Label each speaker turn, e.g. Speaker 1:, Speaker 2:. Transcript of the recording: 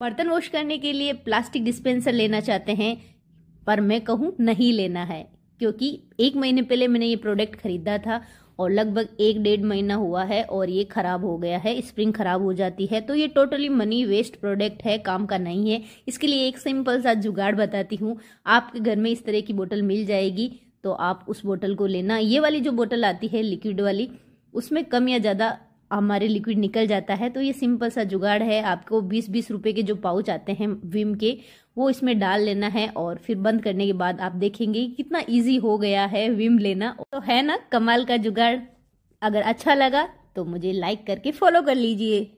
Speaker 1: बर्तन वॉश करने के लिए प्लास्टिक डिस्पेंसर लेना चाहते हैं पर मैं कहूँ नहीं लेना है क्योंकि एक महीने पहले मैंने ये प्रोडक्ट खरीदा था और लगभग एक डेढ़ महीना हुआ है और ये ख़राब हो गया है स्प्रिंग ख़राब हो जाती है तो ये टोटली मनी वेस्ट प्रोडक्ट है काम का नहीं है इसके लिए एक सिंपल सा जुगाड़ बताती हूँ आपके घर में इस तरह की बोतल मिल जाएगी तो आप उस बोतल को लेना ये वाली जो बोतल आती है लिक्विड वाली उसमें कम या ज़्यादा हमारे लिक्विड निकल जाता है तो ये सिंपल सा जुगाड़ है आपको बीस बीस रुपए के जो पाउच आते हैं विम के वो इसमें डाल लेना है और फिर बंद करने के बाद आप देखेंगे कितना इजी हो गया है विम लेना तो है ना कमाल का जुगाड़ अगर अच्छा लगा तो मुझे लाइक करके फॉलो कर लीजिए